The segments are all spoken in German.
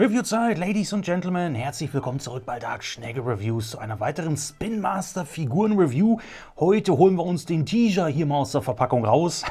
Review-Zeit, Ladies und Gentlemen, herzlich willkommen zurück bei Dark Schnecke Reviews zu einer weiteren Spin Master Figuren Review. Heute holen wir uns den Teaser hier mal aus der Verpackung raus.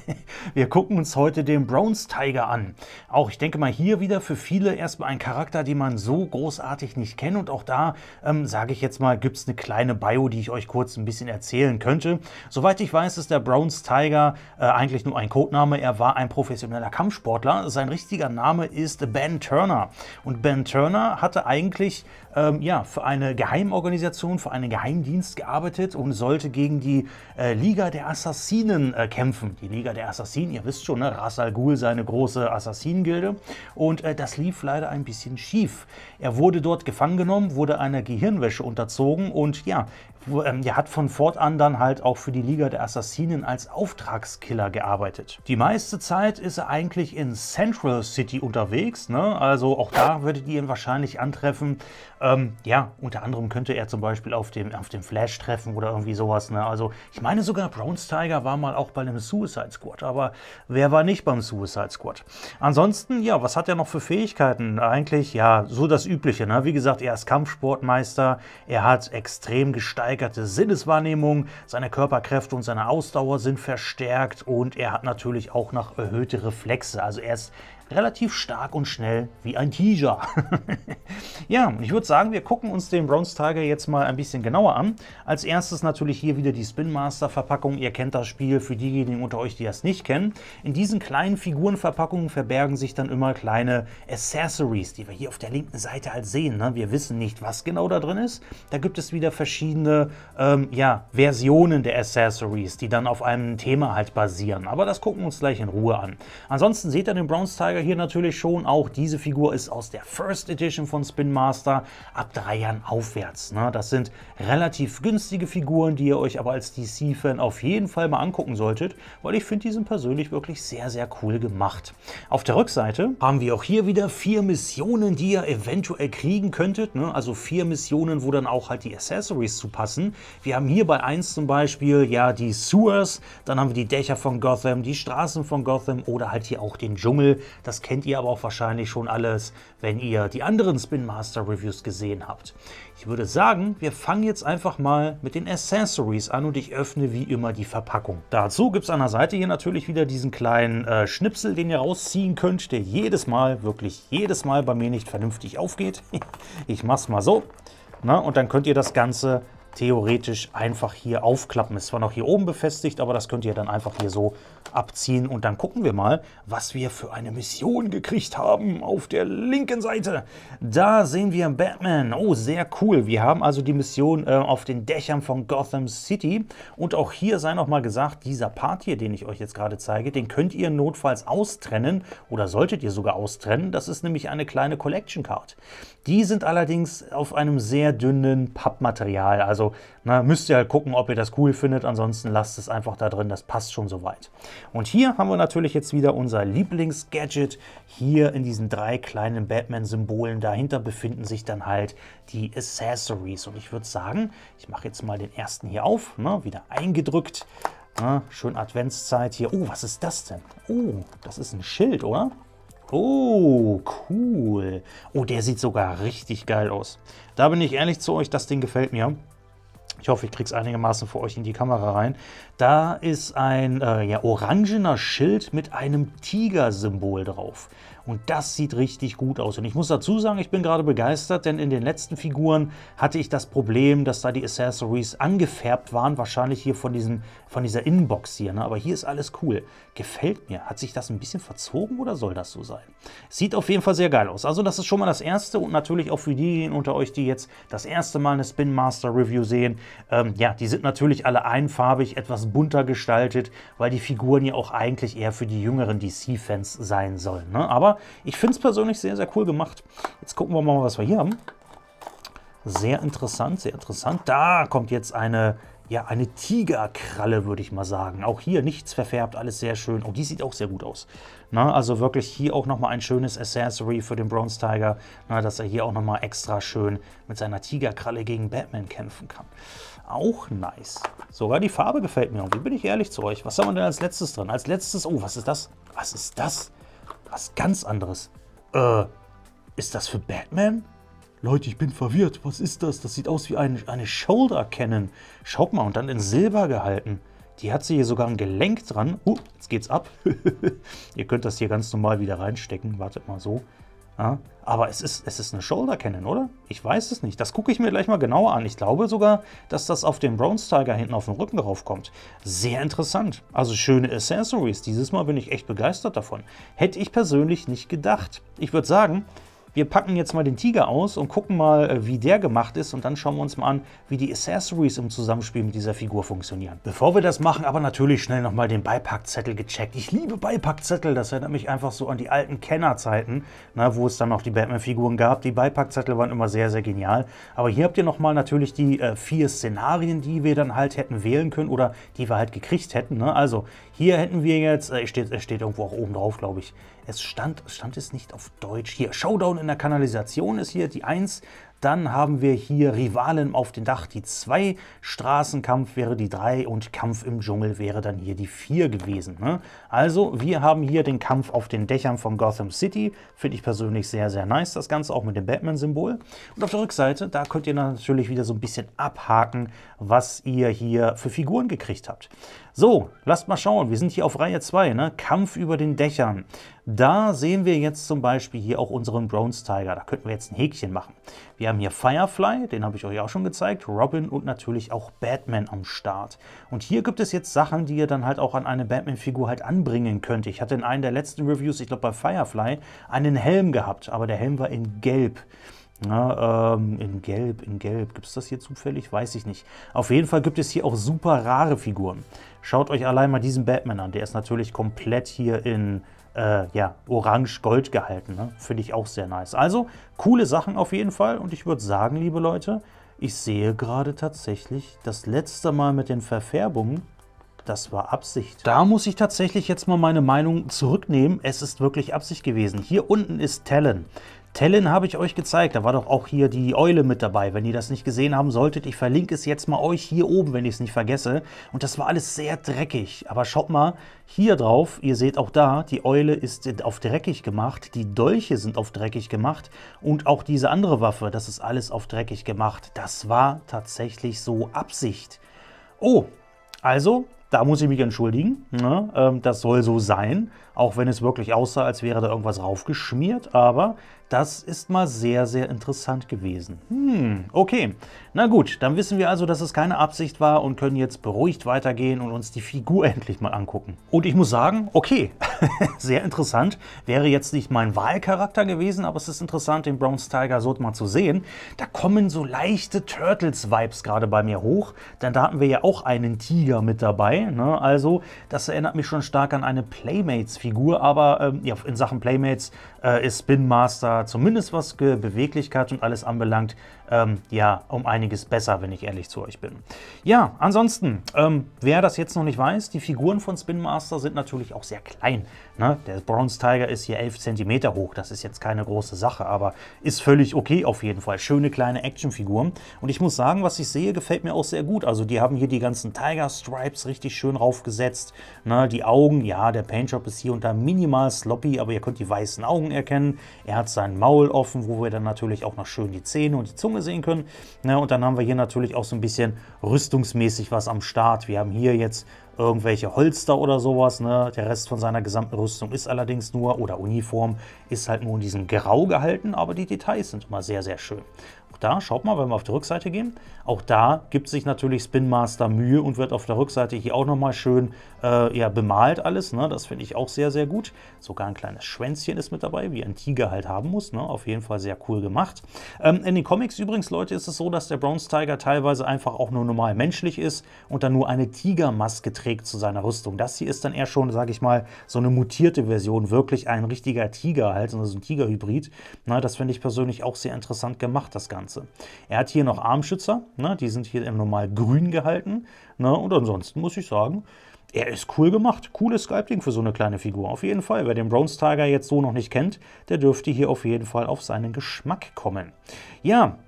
wir gucken uns heute den Bronze Tiger an. Auch ich denke mal hier wieder für viele erstmal ein Charakter, den man so großartig nicht kennt und auch da ähm, sage ich jetzt mal, gibt es eine kleine Bio, die ich euch kurz ein bisschen erzählen könnte. Soweit ich weiß, ist der Bronze Tiger äh, eigentlich nur ein Codename. Er war ein professioneller Kampfsportler. Sein richtiger Name ist Ben Turner. Und Ben Turner hatte eigentlich ähm, ja, für eine Geheimorganisation, für einen Geheimdienst gearbeitet und sollte gegen die äh, Liga der Assassinen äh, kämpfen. Die Liga der Assassinen, ihr wisst schon, ne? Ras Al Ghul, seine große Assassinengilde. Und äh, das lief leider ein bisschen schief. Er wurde dort gefangen genommen, wurde einer Gehirnwäsche unterzogen und ja, ähm, er hat von fortan dann halt auch für die Liga der Assassinen als Auftragskiller gearbeitet. Die meiste Zeit ist er eigentlich in Central City unterwegs, ne? also auch da würdet ihr ihn wahrscheinlich antreffen. Ähm, ja, unter anderem könnte er zum Beispiel auf dem, auf dem Flash treffen oder irgendwie sowas. Ne? Also ich meine sogar, Browns Tiger war mal auch bei einem Suicide Squad. Aber wer war nicht beim Suicide Squad? Ansonsten, ja, was hat er noch für Fähigkeiten? Eigentlich, ja, so das Übliche. Ne? Wie gesagt, er ist Kampfsportmeister. Er hat extrem gesteigerte Sinneswahrnehmung. Seine Körperkräfte und seine Ausdauer sind verstärkt. Und er hat natürlich auch noch erhöhte Reflexe. Also er ist relativ stark und schnell wie ein Teaser. ja, ich würde sagen, wir gucken uns den Bronze Tiger jetzt mal ein bisschen genauer an. Als erstes natürlich hier wieder die Spin Master Verpackung. Ihr kennt das Spiel für diejenigen unter euch, die das nicht kennen. In diesen kleinen Figurenverpackungen verbergen sich dann immer kleine Accessories, die wir hier auf der linken Seite halt sehen. Ne? Wir wissen nicht, was genau da drin ist. Da gibt es wieder verschiedene ähm, ja, Versionen der Accessories, die dann auf einem Thema halt basieren. Aber das gucken wir uns gleich in Ruhe an. Ansonsten seht ihr den Bronze Tiger Ärger hier natürlich schon. Auch diese Figur ist aus der First Edition von Spin Master ab drei Jahren aufwärts. Ne? Das sind relativ günstige Figuren, die ihr euch aber als DC-Fan auf jeden Fall mal angucken solltet, weil ich finde, die sind persönlich wirklich sehr, sehr cool gemacht. Auf der Rückseite haben wir auch hier wieder vier Missionen, die ihr eventuell kriegen könntet. Ne? Also vier Missionen, wo dann auch halt die Accessories zu passen. Wir haben hier bei 1 zum Beispiel ja die Sewers, dann haben wir die Dächer von Gotham, die Straßen von Gotham oder halt hier auch den Dschungel. Das kennt ihr aber auch wahrscheinlich schon alles, wenn ihr die anderen Spin Master Reviews gesehen habt. Ich würde sagen, wir fangen jetzt einfach mal mit den Accessories an und ich öffne wie immer die Verpackung. Dazu gibt es an der Seite hier natürlich wieder diesen kleinen äh, Schnipsel, den ihr rausziehen könnt, der jedes Mal, wirklich jedes Mal bei mir nicht vernünftig aufgeht. ich mach's mal so. Na, ne, und dann könnt ihr das Ganze theoretisch einfach hier aufklappen. Ist zwar noch hier oben befestigt, aber das könnt ihr dann einfach hier so abziehen. Und dann gucken wir mal, was wir für eine Mission gekriegt haben auf der linken Seite. Da sehen wir Batman. Oh, sehr cool. Wir haben also die Mission äh, auf den Dächern von Gotham City. Und auch hier sei nochmal gesagt, dieser Part hier, den ich euch jetzt gerade zeige, den könnt ihr notfalls austrennen oder solltet ihr sogar austrennen. Das ist nämlich eine kleine Collection Card. Die sind allerdings auf einem sehr dünnen Pappmaterial, also also na, ne, müsst ihr halt gucken, ob ihr das cool findet. Ansonsten lasst es einfach da drin, das passt schon soweit. Und hier haben wir natürlich jetzt wieder unser Lieblingsgadget. Hier in diesen drei kleinen Batman-Symbolen, dahinter befinden sich dann halt die Accessories. Und ich würde sagen, ich mache jetzt mal den ersten hier auf, ne, wieder eingedrückt. Na, ne, schön Adventszeit hier. Oh, was ist das denn? Oh, das ist ein Schild, oder? Oh, cool. Oh, der sieht sogar richtig geil aus. Da bin ich ehrlich zu euch, das Ding gefällt mir ich hoffe, ich kriege es einigermaßen für euch in die Kamera rein. Da ist ein äh, ja, orangener Schild mit einem Tiger-Symbol drauf. Und das sieht richtig gut aus. Und ich muss dazu sagen, ich bin gerade begeistert, denn in den letzten Figuren hatte ich das Problem, dass da die Accessories angefärbt waren. Wahrscheinlich hier von, diesen, von dieser Inbox hier. Ne? Aber hier ist alles cool. Gefällt mir. Hat sich das ein bisschen verzogen oder soll das so sein? Sieht auf jeden Fall sehr geil aus. Also das ist schon mal das Erste. Und natürlich auch für diejenigen unter euch, die jetzt das erste Mal eine Spin Master Review sehen. Ähm, ja, die sind natürlich alle einfarbig, etwas bunter gestaltet, weil die Figuren ja auch eigentlich eher für die jüngeren DC-Fans sein sollen. Ne? Aber ich finde es persönlich sehr, sehr cool gemacht. Jetzt gucken wir mal, was wir hier haben. Sehr interessant, sehr interessant. Da kommt jetzt eine, ja, eine Tigerkralle, würde ich mal sagen. Auch hier nichts verfärbt, alles sehr schön. Oh, die sieht auch sehr gut aus. Na, also wirklich hier auch nochmal ein schönes Accessory für den Bronze Tiger, na, dass er hier auch nochmal extra schön mit seiner Tigerkralle gegen Batman kämpfen kann. Auch nice. Sogar die Farbe gefällt mir. Und wie bin ich ehrlich zu euch? Was haben wir denn als letztes drin? Als letztes, oh, was ist das? Was ist das? Was ganz anderes. Äh, ist das für Batman? Leute, ich bin verwirrt. Was ist das? Das sieht aus wie ein, eine Shoulder Cannon. Schaut mal, und dann in Silber gehalten. Die hat sie hier sogar ein Gelenk dran. Uh, jetzt geht's ab. Ihr könnt das hier ganz normal wieder reinstecken. Wartet mal so. Ja, aber es ist, es ist eine Shoulder Cannon, oder? Ich weiß es nicht. Das gucke ich mir gleich mal genauer an. Ich glaube sogar, dass das auf dem Bronze Tiger hinten auf dem Rücken raufkommt. Sehr interessant. Also schöne Accessories. Dieses Mal bin ich echt begeistert davon. Hätte ich persönlich nicht gedacht. Ich würde sagen, wir packen jetzt mal den Tiger aus und gucken mal, äh, wie der gemacht ist und dann schauen wir uns mal an, wie die Accessories im Zusammenspiel mit dieser Figur funktionieren. Bevor wir das machen, aber natürlich schnell nochmal den Beipackzettel gecheckt. Ich liebe Beipackzettel, das erinnert mich einfach so an die alten Kennerzeiten, na, ne, wo es dann noch die Batman-Figuren gab. Die Beipackzettel waren immer sehr, sehr genial. Aber hier habt ihr nochmal natürlich die äh, vier Szenarien, die wir dann halt hätten wählen können oder die wir halt gekriegt hätten. Ne? Also hier hätten wir jetzt, äh, steht, steht irgendwo auch oben drauf, glaube ich, es stand, es stand es nicht auf Deutsch. Hier, Showdown in der Kanalisation ist hier die 1 dann haben wir hier Rivalen auf dem Dach, die 2. Straßenkampf wäre die 3 und Kampf im Dschungel wäre dann hier die 4 gewesen. Ne? Also wir haben hier den Kampf auf den Dächern von Gotham City. Finde ich persönlich sehr, sehr nice, das Ganze auch mit dem Batman-Symbol. Und auf der Rückseite, da könnt ihr natürlich wieder so ein bisschen abhaken, was ihr hier für Figuren gekriegt habt. So, lasst mal schauen. Wir sind hier auf Reihe 2, ne? Kampf über den Dächern. Da sehen wir jetzt zum Beispiel hier auch unseren Bronze Tiger. Da könnten wir jetzt ein Häkchen machen. Wir wir haben hier Firefly, den habe ich euch auch schon gezeigt, Robin und natürlich auch Batman am Start. Und hier gibt es jetzt Sachen, die ihr dann halt auch an eine Batman-Figur halt anbringen könnt. Ich hatte in einem der letzten Reviews, ich glaube bei Firefly, einen Helm gehabt, aber der Helm war in Gelb. Na, ähm, in Gelb, in Gelb. Gibt es das hier zufällig? Weiß ich nicht. Auf jeden Fall gibt es hier auch super rare Figuren. Schaut euch allein mal diesen Batman an. Der ist natürlich komplett hier in äh, ja, orange-gold gehalten. Ne? Finde ich auch sehr nice. Also, coole Sachen auf jeden Fall. Und ich würde sagen, liebe Leute, ich sehe gerade tatsächlich das letzte Mal mit den Verfärbungen, das war Absicht. Da muss ich tatsächlich jetzt mal meine Meinung zurücknehmen. Es ist wirklich Absicht gewesen. Hier unten ist Talon. Tellen habe ich euch gezeigt. Da war doch auch hier die Eule mit dabei. Wenn ihr das nicht gesehen haben solltet, ich verlinke es jetzt mal euch hier oben, wenn ich es nicht vergesse. Und das war alles sehr dreckig. Aber schaut mal hier drauf. Ihr seht auch da, die Eule ist auf dreckig gemacht. Die Dolche sind auf dreckig gemacht. Und auch diese andere Waffe, das ist alles auf dreckig gemacht. Das war tatsächlich so Absicht. Oh, also da muss ich mich entschuldigen. Ne? Ähm, das soll so sein, auch wenn es wirklich aussah, als wäre da irgendwas raufgeschmiert. Aber das ist mal sehr, sehr interessant gewesen. Hm, okay. Na gut, dann wissen wir also, dass es keine Absicht war und können jetzt beruhigt weitergehen und uns die Figur endlich mal angucken. Und ich muss sagen, okay, sehr interessant. Wäre jetzt nicht mein Wahlcharakter gewesen, aber es ist interessant, den Bronze Tiger so mal zu sehen. Da kommen so leichte Turtles-Vibes gerade bei mir hoch, denn da hatten wir ja auch einen Tiger mit dabei. Ne? Also, das erinnert mich schon stark an eine Playmates-Figur, aber ähm, ja, in Sachen Playmates äh, ist Spin Master zumindest was Beweglichkeit und alles anbelangt, ähm, ja, um einiges besser, wenn ich ehrlich zu euch bin. Ja, ansonsten, ähm, wer das jetzt noch nicht weiß, die Figuren von Spin Master sind natürlich auch sehr klein. Ne? Der Bronze Tiger ist hier 11 cm hoch, das ist jetzt keine große Sache, aber ist völlig okay auf jeden Fall. Schöne kleine Actionfiguren. Und ich muss sagen, was ich sehe, gefällt mir auch sehr gut. Also die haben hier die ganzen Tiger Stripes richtig schön raufgesetzt. Ne? Die Augen, ja, der Paint Shop ist hier und da minimal sloppy, aber ihr könnt die weißen Augen erkennen. Er hat sein dein Maul offen, wo wir dann natürlich auch noch schön die Zähne und die Zunge sehen können. Ne? Und dann haben wir hier natürlich auch so ein bisschen rüstungsmäßig was am Start. Wir haben hier jetzt irgendwelche Holster oder sowas. Ne? Der Rest von seiner gesamten Rüstung ist allerdings nur, oder Uniform, ist halt nur in diesem Grau gehalten, aber die Details sind immer sehr, sehr schön. Auch da, schaut mal, wenn wir auf die Rückseite gehen, auch da gibt sich natürlich Spin Master Mühe und wird auf der Rückseite hier auch nochmal schön äh, ja, bemalt alles. Ne? Das finde ich auch sehr, sehr gut. Sogar ein kleines Schwänzchen ist mit dabei, wie ein Tiger halt haben muss. Ne? Auf jeden Fall sehr cool gemacht. Ähm, in den Comics übrigens, Leute, ist es so, dass der Bronze Tiger teilweise einfach auch nur normal menschlich ist und dann nur eine Tigermaske trägt zu seiner Rüstung. Das hier ist dann eher schon, sage ich mal, so eine mutierte Version, wirklich ein richtiger Tiger halt, so also ein Tigerhybrid. das finde ich persönlich auch sehr interessant gemacht, das Ganze. Ganze. Er hat hier noch Armschützer, ne? die sind hier im Normal grün gehalten. Ne? Und ansonsten muss ich sagen, er ist cool gemacht. Cooles Sculpting für so eine kleine Figur, auf jeden Fall. Wer den Bronze Tiger jetzt so noch nicht kennt, der dürfte hier auf jeden Fall auf seinen Geschmack kommen. Ja,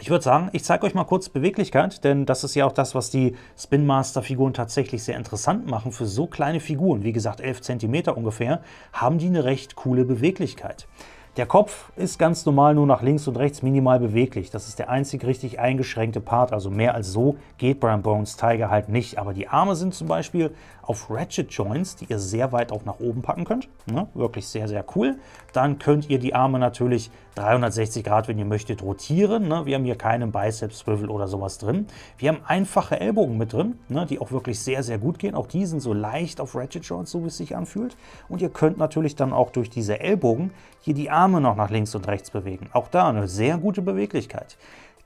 ich würde sagen, ich zeige euch mal kurz Beweglichkeit, denn das ist ja auch das, was die Spin Master Figuren tatsächlich sehr interessant machen. Für so kleine Figuren, wie gesagt 11 cm ungefähr, haben die eine recht coole Beweglichkeit. Der Kopf ist ganz normal nur nach links und rechts minimal beweglich. Das ist der einzig richtig eingeschränkte Part. Also mehr als so geht Brian Bones Tiger halt nicht. Aber die Arme sind zum Beispiel auf Ratchet Joints, die ihr sehr weit auch nach oben packen könnt. Ne? Wirklich sehr, sehr cool. Dann könnt ihr die Arme natürlich 360 Grad, wenn ihr möchtet, rotieren. Ne? Wir haben hier keinen Biceps Swivel oder sowas drin. Wir haben einfache Ellbogen mit drin, ne? die auch wirklich sehr, sehr gut gehen. Auch die sind so leicht auf Ratchet Joints, so wie es sich anfühlt. Und ihr könnt natürlich dann auch durch diese Ellbogen hier die Arme noch nach links und rechts bewegen. Auch da eine sehr gute Beweglichkeit.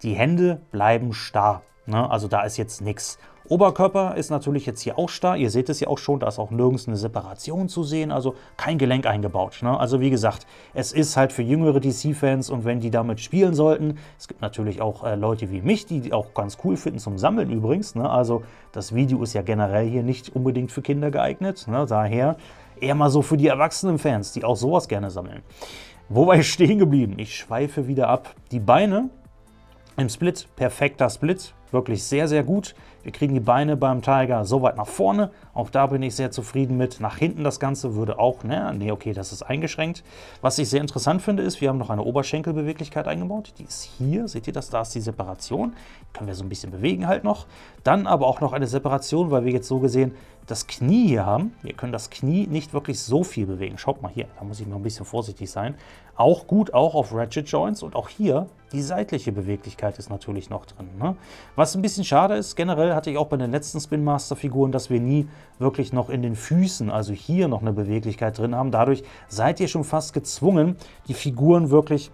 Die Hände bleiben starr. Ne? Also da ist jetzt nichts Oberkörper ist natürlich jetzt hier auch starr. Ihr seht es ja auch schon, da ist auch nirgends eine Separation zu sehen, also kein Gelenk eingebaut. Ne? Also wie gesagt, es ist halt für jüngere DC-Fans und wenn die damit spielen sollten, es gibt natürlich auch äh, Leute wie mich, die auch ganz cool finden zum Sammeln übrigens. Ne? Also das Video ist ja generell hier nicht unbedingt für Kinder geeignet, ne? daher eher mal so für die erwachsenen Fans, die auch sowas gerne sammeln. Wo war ich stehen geblieben? Ich schweife wieder ab. Die Beine im Split, perfekter Split, wirklich sehr, sehr gut. Wir kriegen die Beine beim Tiger so weit nach vorne. Auch da bin ich sehr zufrieden mit. Nach hinten das Ganze würde auch, ne, nee, okay, das ist eingeschränkt. Was ich sehr interessant finde, ist, wir haben noch eine Oberschenkelbeweglichkeit eingebaut. Die ist hier, seht ihr das? Da ist die Separation. Können wir so ein bisschen bewegen halt noch. Dann aber auch noch eine Separation, weil wir jetzt so gesehen das Knie hier haben. Wir können das Knie nicht wirklich so viel bewegen. Schaut mal hier, da muss ich mal ein bisschen vorsichtig sein. Auch gut, auch auf Ratchet Joints und auch hier die seitliche Beweglichkeit ist natürlich noch drin. Ne? Was ein bisschen schade ist, generell hatte ich auch bei den letzten Spin Master Figuren, dass wir nie wirklich noch in den Füßen, also hier noch eine Beweglichkeit drin haben. Dadurch seid ihr schon fast gezwungen, die Figuren wirklich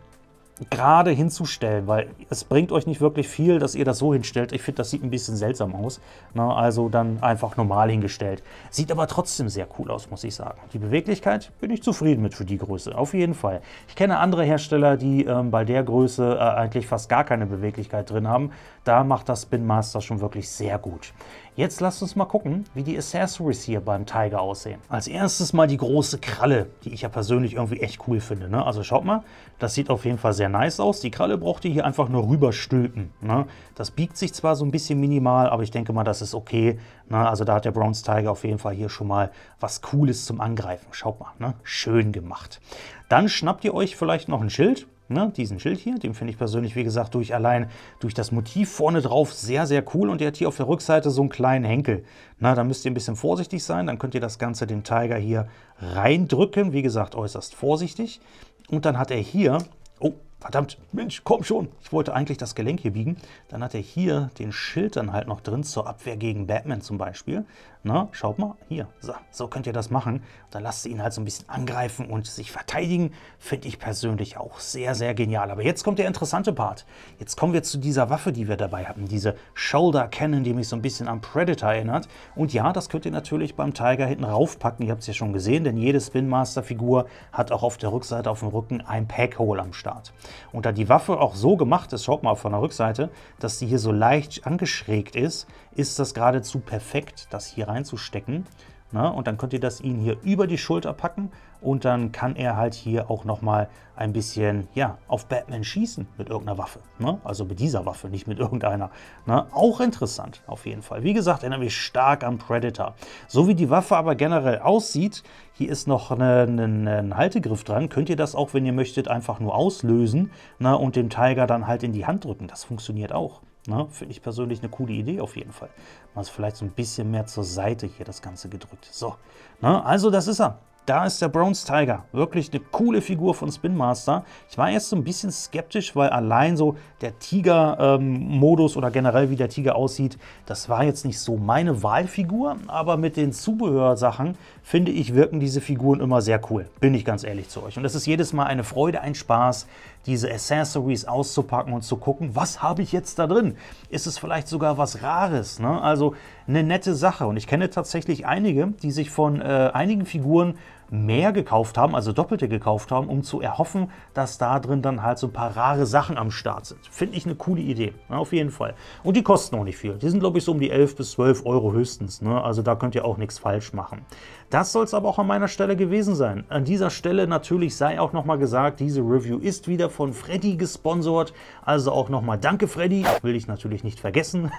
gerade hinzustellen, weil es bringt euch nicht wirklich viel, dass ihr das so hinstellt. Ich finde, das sieht ein bisschen seltsam aus. Na, ne? also dann einfach normal hingestellt. Sieht aber trotzdem sehr cool aus, muss ich sagen. Die Beweglichkeit bin ich zufrieden mit für die Größe, auf jeden Fall. Ich kenne andere Hersteller, die ähm, bei der Größe äh, eigentlich fast gar keine Beweglichkeit drin haben. Da macht das Spin Master schon wirklich sehr gut. Jetzt lasst uns mal gucken, wie die Accessories hier beim Tiger aussehen. Als erstes mal die große Kralle, die ich ja persönlich irgendwie echt cool finde. Ne? Also schaut mal, das sieht auf jeden Fall sehr nice aus. Die Kralle braucht ihr hier einfach nur rüberstülpen. Ne? Das biegt sich zwar so ein bisschen minimal, aber ich denke mal, das ist okay. Ne? Also da hat der Bronze Tiger auf jeden Fall hier schon mal was Cooles zum Angreifen. Schaut mal, ne? schön gemacht. Dann schnappt ihr euch vielleicht noch ein Schild Ne, diesen Schild hier, den finde ich persönlich, wie gesagt, durch allein durch das Motiv vorne drauf sehr, sehr cool. Und der hat hier auf der Rückseite so einen kleinen Henkel. Na, da müsst ihr ein bisschen vorsichtig sein. Dann könnt ihr das Ganze dem Tiger hier reindrücken. Wie gesagt, äußerst vorsichtig. Und dann hat er hier, oh, Verdammt, Mensch, komm schon. Ich wollte eigentlich das Gelenk hier biegen. Dann hat er hier den Schild dann halt noch drin zur Abwehr gegen Batman zum Beispiel. Na, schaut mal, hier, so, so könnt ihr das machen. Dann lasst ihr ihn halt so ein bisschen angreifen und sich verteidigen. Finde ich persönlich auch sehr, sehr genial. Aber jetzt kommt der interessante Part. Jetzt kommen wir zu dieser Waffe, die wir dabei hatten. Diese Shoulder Cannon, die mich so ein bisschen am Predator erinnert. Und ja, das könnt ihr natürlich beim Tiger hinten raufpacken. Ihr habt es ja schon gesehen, denn jede Spin Master Figur hat auch auf der Rückseite auf dem Rücken ein Packhole am Start. Und da die Waffe auch so gemacht ist, schaut mal von der Rückseite, dass sie hier so leicht angeschrägt ist, ist das geradezu perfekt, das hier reinzustecken. Na, und dann könnt ihr das ihn hier über die Schulter packen und dann kann er halt hier auch nochmal ein bisschen ja, auf Batman schießen mit irgendeiner Waffe. Ne? Also mit dieser Waffe, nicht mit irgendeiner. Ne? Auch interessant auf jeden Fall. Wie gesagt, erinnert mich stark an Predator. So wie die Waffe aber generell aussieht, hier ist noch ne, ne, ne, ein Haltegriff dran, könnt ihr das auch, wenn ihr möchtet, einfach nur auslösen ne? und dem Tiger dann halt in die Hand drücken. Das funktioniert auch. Ne? Finde ich persönlich eine coole Idee auf jeden Fall. Mal vielleicht so ein bisschen mehr zur Seite hier das Ganze gedrückt. So, ne? also das ist er. Da ist der Bronze Tiger, wirklich eine coole Figur von Spin Master. Ich war erst so ein bisschen skeptisch, weil allein so der Tiger-Modus ähm, oder generell wie der Tiger aussieht, das war jetzt nicht so meine Wahlfigur, aber mit den Zubehörsachen finde ich, wirken diese Figuren immer sehr cool, bin ich ganz ehrlich zu euch. Und es ist jedes Mal eine Freude, ein Spaß, diese Accessories auszupacken und zu gucken, was habe ich jetzt da drin? Ist es vielleicht sogar was Rares? Ne? Also eine nette Sache und ich kenne tatsächlich einige, die sich von äh, einigen Figuren mehr gekauft haben, also doppelte gekauft haben, um zu erhoffen, dass da drin dann halt so ein paar rare Sachen am Start sind. Finde ich eine coole Idee, ja, auf jeden Fall. Und die kosten auch nicht viel. Die sind, glaube ich, so um die 11 bis 12 Euro höchstens. Ne? Also da könnt ihr auch nichts falsch machen. Das soll es aber auch an meiner Stelle gewesen sein. An dieser Stelle natürlich sei auch nochmal gesagt, diese Review ist wieder von Freddy gesponsert. Also auch nochmal Danke Freddy, will ich natürlich nicht vergessen.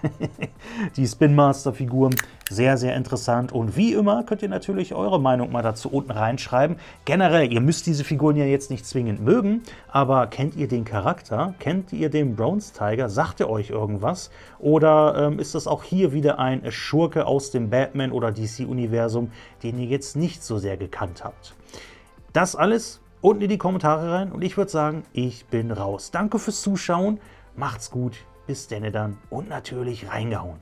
die Spin Master Figuren, sehr, sehr interessant. Und wie immer könnt ihr natürlich eure Meinung mal dazu unten reinschreiben. Generell, ihr müsst diese Figuren ja jetzt nicht zwingend mögen, aber kennt ihr den Charakter? Kennt ihr den Bronze Tiger? Sagt er euch irgendwas? Oder ähm, ist das auch hier wieder ein Schurke aus dem Batman oder DC-Universum, den den ihr jetzt nicht so sehr gekannt habt. Das alles unten in die Kommentare rein und ich würde sagen, ich bin raus. Danke fürs Zuschauen, macht's gut, bis denne dann und natürlich reingehauen.